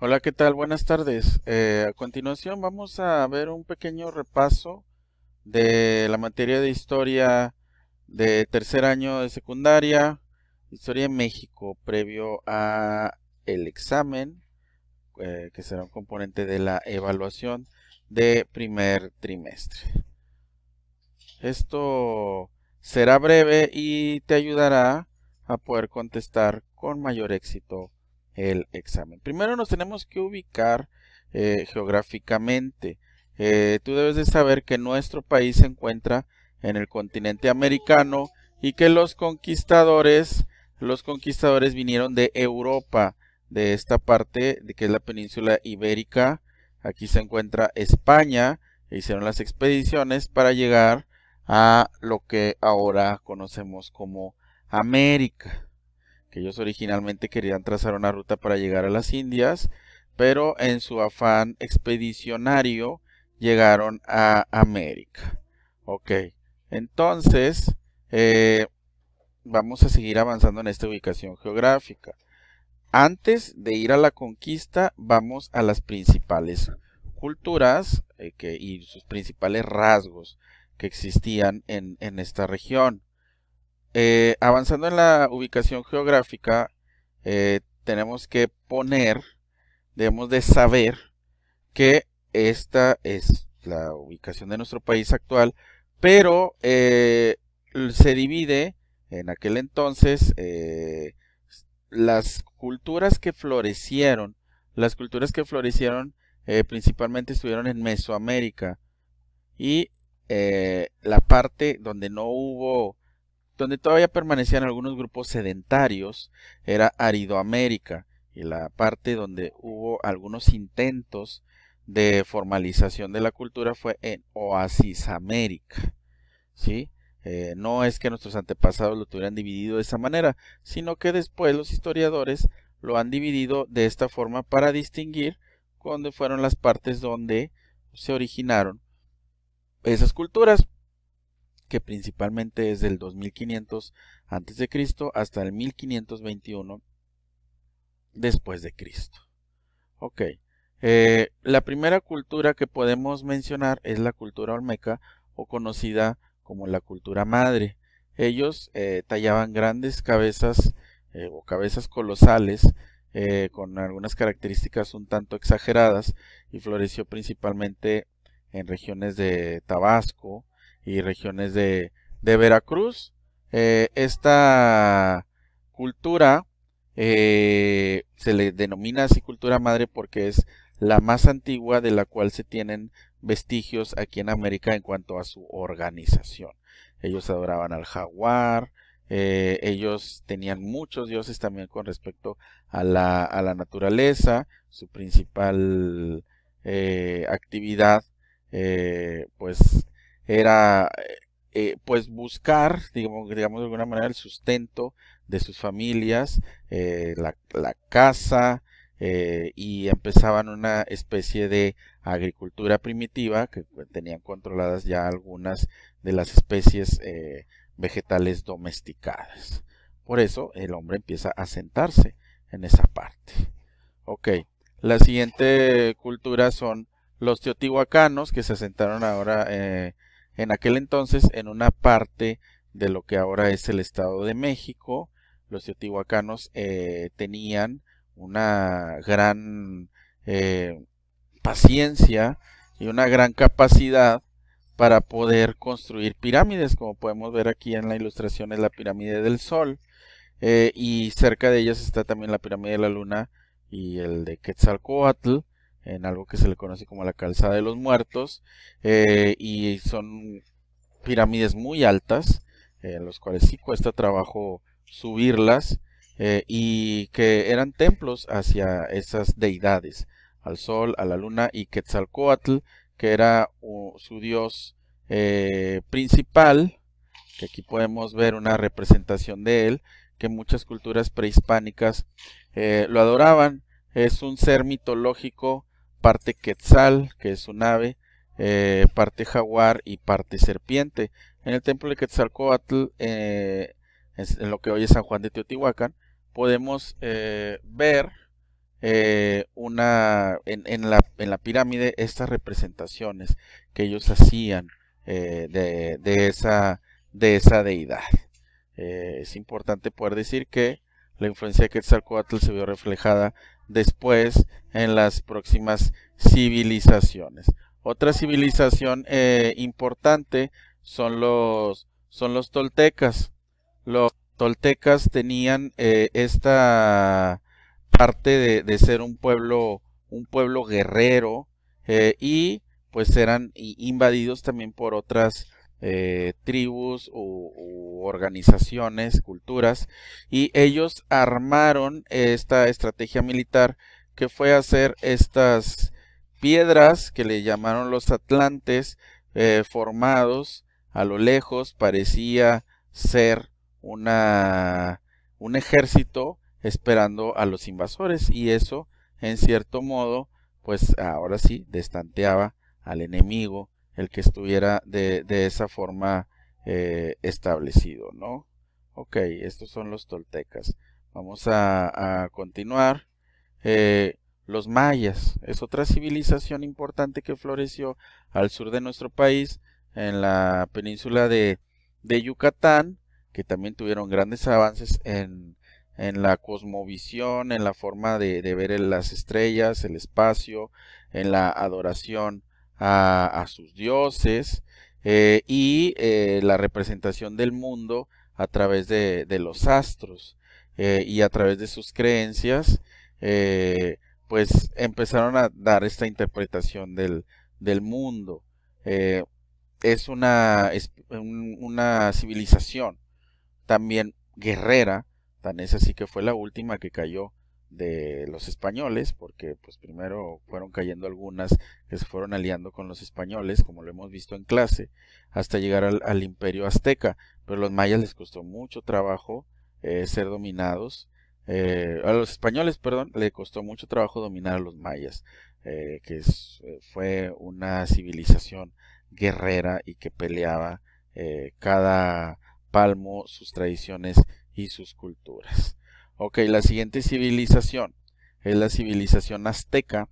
Hola, ¿qué tal? Buenas tardes. Eh, a continuación vamos a ver un pequeño repaso de la materia de historia de tercer año de secundaria, historia en México, previo a el examen, eh, que será un componente de la evaluación de primer trimestre. Esto será breve y te ayudará a poder contestar con mayor éxito el examen. Primero nos tenemos que ubicar eh, geográficamente. Eh, tú debes de saber que nuestro país se encuentra en el continente americano y que los conquistadores, los conquistadores vinieron de Europa, de esta parte de que es la península ibérica. Aquí se encuentra España, hicieron las expediciones para llegar a lo que ahora conocemos como América que ellos originalmente querían trazar una ruta para llegar a las Indias, pero en su afán expedicionario llegaron a América. Ok, entonces eh, vamos a seguir avanzando en esta ubicación geográfica. Antes de ir a la conquista, vamos a las principales culturas eh, y sus principales rasgos que existían en esta región. Eh, avanzando en la ubicación geográfica, eh, tenemos que poner, debemos de saber que esta es la ubicación de nuestro país actual, pero eh, se divide en aquel entonces las culturas que florecieron, las culturas que florecieron principalmente estuvieron en Mesoamérica y la parte donde no hubo donde todavía permanecían algunos grupos sedentarios era Aridoamérica, y la parte donde hubo algunos intentos de formalización de la cultura fue en Oasis América. ¿sí? Eh, no es que nuestros antepasados lo tuvieran dividido de esa manera, sino que después los historiadores lo han dividido de esta forma para distinguir dónde fueron las partes donde se originaron esas culturas que principalmente es del 2500 Cristo hasta el 1521 después de Cristo. Ok, eh, la primera cultura que podemos mencionar es la cultura olmeca o conocida como la cultura madre. Ellos eh, tallaban grandes cabezas eh, o cabezas colosales con algunas características un tanto exageradas y floreció principalmente en regiones de Tabasco, y regiones de, Veracruz. Eh, esta cultura eh, se le denomina así cultura madre porque es la más antigua de la cual se tienen vestigios aquí en América en cuanto a su organización. Ellos adoraban al jaguar, eh, ellos tenían muchos dioses también con respecto a la, naturaleza, su principal actividad pues era eh, pues buscar, digamos, digamos, de alguna manera, el sustento de sus familias, eh, la, casa, eh, y empezaban una especie de agricultura primitiva que pues, tenían controladas ya algunas de las especies vegetales domesticadas. Por eso el hombre empieza a sentarse en esa parte. Ok, la siguiente cultura son los teotihuacanos que se asentaron ahora en aquel entonces en una parte de lo que ahora es el Estado de México. Los teotihuacanos eh, tenían una gran eh, paciencia y una gran capacidad para poder construir pirámides, como podemos ver aquí en la ilustración es la pirámide del Sol, eh, y cerca de ellas está también la pirámide de la Luna y el de Quetzalcoatl, en algo que se le conoce como la calzada de los muertos, eh, y son pirámides muy altas, eh, en los cuales sí cuesta trabajo subirlas, eh, y que eran templos hacia esas deidades, al sol, a la luna y Quetzalcoatl, que era su dios principal, que aquí podemos ver una representación de él, que muchas culturas prehispánicas lo adoraban, es un ser mitológico parte Quetzal, que es un ave, eh, parte jaguar y parte serpiente. En el templo de Quetzalcoatl, eh, en lo que hoy es San Juan de Teotihuacán, podemos eh, ver una, en, la, pirámide estas representaciones que ellos hacían de, esa, de esa deidad. es importante poder decir que la influencia de Quetzalcoatl se vio reflejada después en las próximas civilizaciones. Otra civilización eh, importante son los, son los toltecas. Los toltecas tenían eh, esta parte de, ser un pueblo, un pueblo guerrero eh, y pues eran invadidos también por otras eh, tribus o, organizaciones, culturas, y ellos armaron esta estrategia militar que fue hacer estas piedras que le llamaron los atlantes eh, formados a lo lejos parecía ser una un ejército esperando a los invasores y eso en cierto modo pues ahora sí destanteaba al enemigo el que estuviera de, esa forma eh, establecido, ¿no? Ok, estos son los toltecas. Vamos a, continuar. Eh, los mayas es otra civilización importante que floreció al sur de nuestro país, en la península de, Yucatán, que también tuvieron grandes avances en, la cosmovisión, en la forma de, de ver las estrellas, el espacio, en la adoración a, sus dioses eh, y eh, la representación del mundo a través de, los astros eh, y a través de sus creencias, pues empezaron a dar esta interpretación del, del mundo. es una, una civilización también guerrera, tan es así que fue la última que cayó de los españoles, porque pues primero fueron cayendo algunas que se fueron aliando con los españoles, como lo hemos visto en clase, hasta llegar al, imperio azteca. Pero a los mayas les costó mucho trabajo eh, ser dominados. Eh, a los españoles, perdón, le costó mucho trabajo dominar a los mayas, eh, que fue una civilización guerrera y que peleaba cada palmo sus tradiciones y sus culturas. Ok, la siguiente civilización es la civilización azteca.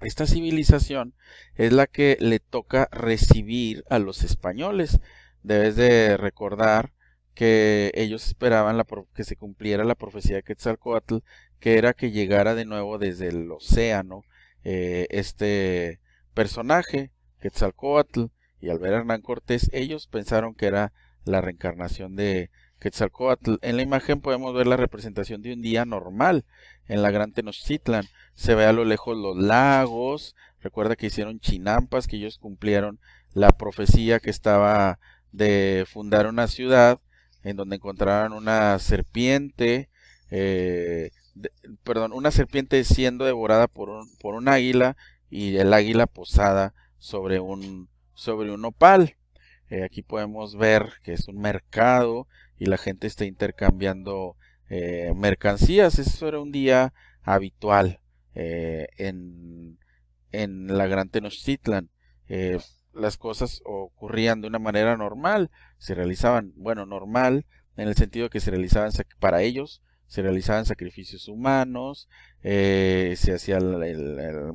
Esta civilización es la que le toca recibir a los españoles. Debes de recordar que ellos esperaban que se cumpliera la profecía de Quetzalcoatl, que era que llegara de nuevo desde el océano eh, este personaje, Quetzalcoatl, y al ver a Hernán Cortés, ellos pensaron que era la reencarnación de Quetzalcoatl. En la imagen podemos ver la representación de un día normal en la Gran Tenochtitlan. Se ve a lo lejos los lagos. Recuerda que hicieron chinampas, que ellos cumplieron la profecía que estaba de fundar una ciudad en donde encontraron una serpiente, eh, perdón, una serpiente siendo devorada por un, águila y el águila posada sobre un, sobre un opal. Eh, aquí podemos ver que es un mercado y la gente está intercambiando eh, mercancías. Eso era un día habitual eh, en, la Gran Tenochtitlan. Eh, las cosas ocurrían de una manera normal, se realizaban, bueno, normal, en el sentido que se realizaban para ellos, se realizaban sacrificios humanos, se hacía la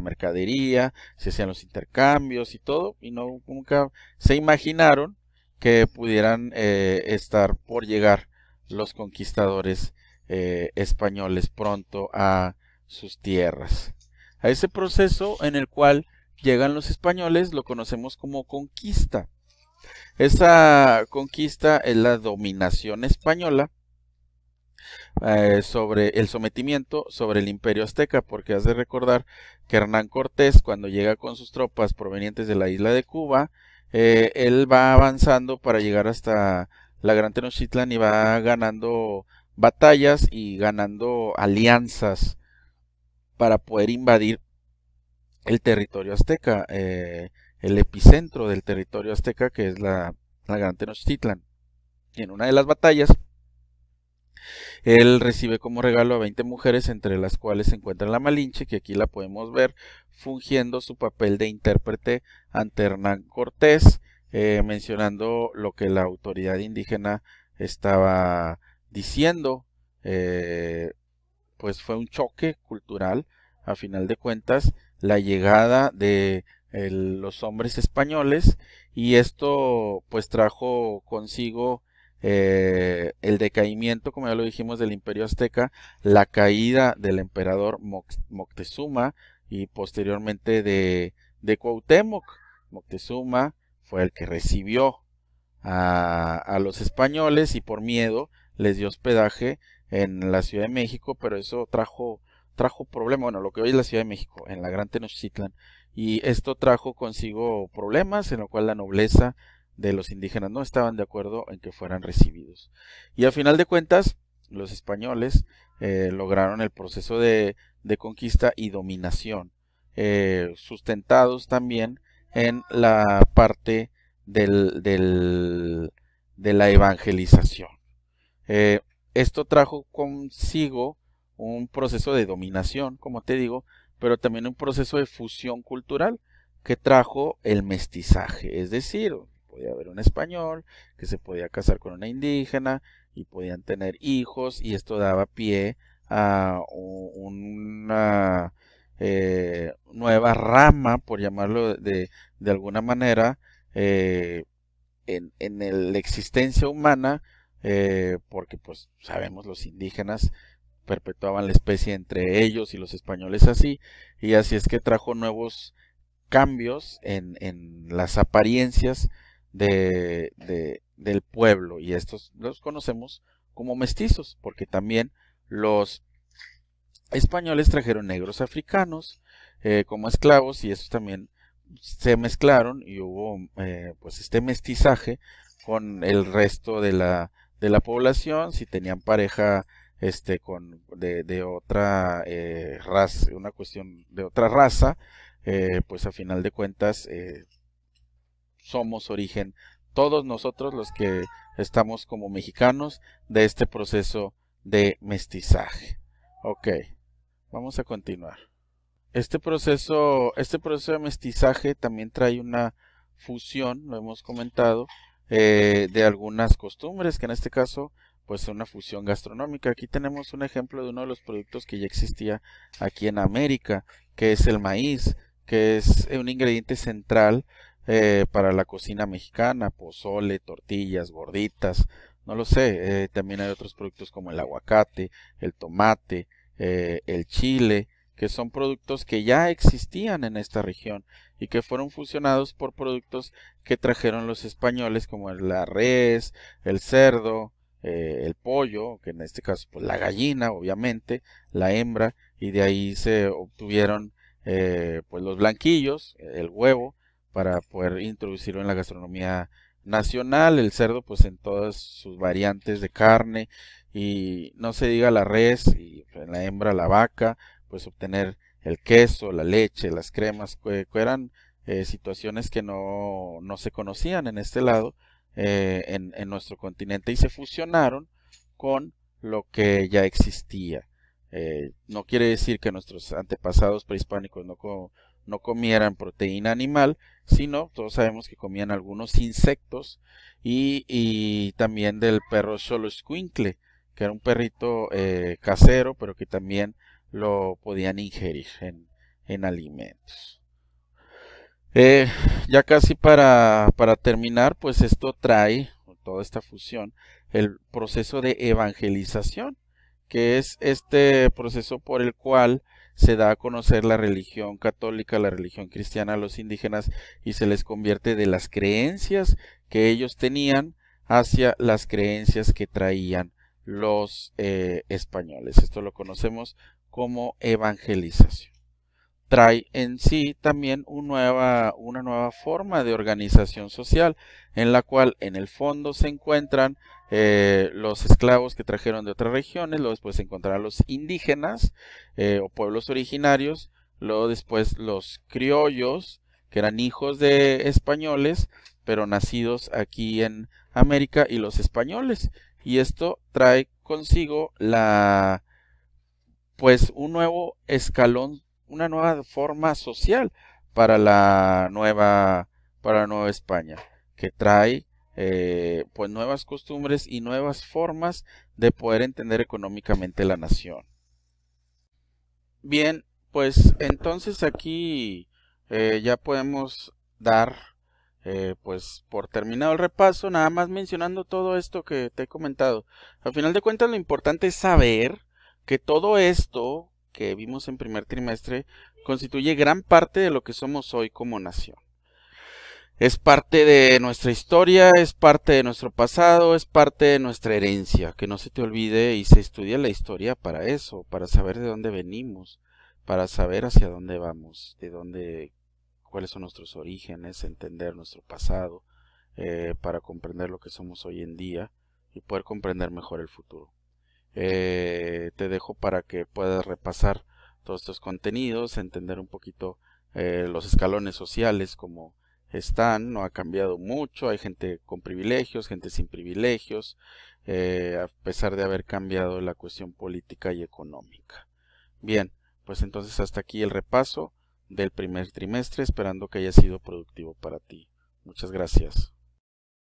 mercadería, se hacían los intercambios y todo, y no nunca se imaginaron que pudieran eh, estar por llegar los conquistadores eh, españoles pronto a sus tierras. A ese proceso en el cual llegan los españoles lo conocemos como conquista. Esa conquista es la dominación española eh, sobre el sometimiento sobre el imperio azteca, porque has de recordar que Hernán Cortés cuando llega con sus tropas provenientes de la isla de Cuba, eh, él va avanzando para llegar hasta la Gran Tenochtitlan y va ganando batallas y ganando alianzas para poder invadir el territorio azteca, eh, el epicentro del territorio azteca que es la, la Gran Tenochtitlan. Y en una de las batallas él recibe como regalo a 20 mujeres, entre las cuales se encuentra la Malinche, que aquí la podemos ver fungiendo su papel de intérprete ante Hernán Cortés, eh, mencionando lo que la autoridad indígena estaba diciendo. Eh, pues fue un choque cultural, a final de cuentas, la llegada de eh, los hombres españoles y esto pues trajo consigo eh, el decaimiento, como ya lo dijimos, del imperio azteca, la caída del emperador Moctezuma y posteriormente de, de Cuauhtémoc. Moctezuma fue el que recibió a, a los españoles y por miedo les dio hospedaje en la Ciudad de México, pero eso trajo trajo problemas, bueno, lo que hoy es la Ciudad de México, en la Gran Tenochtitlan, y esto trajo consigo problemas en lo cual la nobleza de los indígenas no estaban de acuerdo en que fueran recibidos. Y al final de cuentas, los españoles eh, lograron el proceso de, conquista y dominación, eh, sustentados también en la parte de la evangelización. Eh, esto trajo consigo un proceso de dominación, como te digo, pero también un proceso de fusión cultural que trajo el mestizaje, es decir, podía haber un español, que se podía casar con una indígena y podían tener hijos y esto daba pie a una eh, nueva rama, por llamarlo de, de alguna manera, eh, en, la existencia humana, eh, porque pues sabemos los indígenas perpetuaban la especie entre ellos y los españoles así, y así es que trajo nuevos cambios en, en las apariencias de, del pueblo y estos los conocemos como mestizos porque también los españoles trajeron negros africanos eh, como esclavos y estos también se mezclaron y hubo eh, pues este mestizaje con el resto de la, de la población si tenían pareja este con de, otra eh, raza una cuestión de otra raza eh, pues a final de cuentas somos origen, todos nosotros los que estamos como mexicanos de este proceso de mestizaje. Ok, vamos a continuar. Este proceso, este proceso de mestizaje también trae una fusión, lo hemos comentado, eh, de algunas costumbres, que en este caso, pues una fusión gastronómica. Aquí tenemos un ejemplo de uno de los productos que ya existía aquí en América, que es el maíz, que es un ingrediente central eh, para la cocina mexicana, pozole, tortillas, gorditas, no lo sé. Eh, también hay otros productos como el aguacate, el tomate, eh, el chile, que son productos que ya existían en esta región y que fueron fusionados por productos que trajeron los españoles como la res, el cerdo, el pollo, que en este caso pues, la gallina, obviamente, la hembra, y de ahí se obtuvieron pues los blanquillos, el huevo, para poder introducirlo en la gastronomía nacional, el cerdo pues en todas sus variantes de carne y no se diga la res y pues, la hembra la vaca, pues obtener el queso, la leche, las cremas, que, eran eh, situaciones que no, se conocían en este lado, eh, en, nuestro continente y se fusionaron con lo que ya existía. Eh, no quiere decir que nuestros antepasados prehispánicos no, no comieran proteína animal, sino todos sabemos que comían algunos insectos y, también del perro solo Squinkle, que era un perrito eh, casero, pero que también lo podían ingerir en, alimentos. Eh, ya casi para, para terminar, pues esto trae, toda esta fusión, el proceso de evangelización, que es este proceso por el cual se da a conocer la religión católica, la religión cristiana a los indígenas y se les convierte de las creencias que ellos tenían hacia las creencias que traían los eh, españoles. Esto lo conocemos como evangelización. Trae en sí también una nueva forma de organización social en la cual en el fondo se encuentran eh, los esclavos que trajeron de otras regiones, luego después encontrarán los indígenas eh, o pueblos originarios, luego después los criollos, que eran hijos de españoles, pero nacidos aquí en América, y los españoles. Y esto trae consigo la pues un nuevo escalón, una nueva forma social para la nueva para la Nueva España, que trae eh, pues nuevas costumbres y nuevas formas de poder entender económicamente la nación. Bien, pues entonces aquí eh, ya podemos dar eh, pues por terminado el repaso, nada más mencionando todo esto que te he comentado. Al final de cuentas lo importante es saber que todo esto que vimos en primer trimestre constituye gran parte de lo que somos hoy como nación. Es parte de nuestra historia, es parte de nuestro pasado, es parte de nuestra herencia. Que no se te olvide y se estudia la historia para eso, para saber de dónde venimos, para saber hacia dónde vamos, de dónde, cuáles son nuestros orígenes, entender nuestro pasado, eh, para comprender lo que somos hoy en día y poder comprender mejor el futuro. Eh, te dejo para que puedas repasar todos estos contenidos, entender un poquito eh, los escalones sociales como están, no ha cambiado mucho, hay gente con privilegios, gente sin privilegios, eh, a pesar de haber cambiado la cuestión política y económica. Bien, pues entonces hasta aquí el repaso del primer trimestre, esperando que haya sido productivo para ti. Muchas gracias.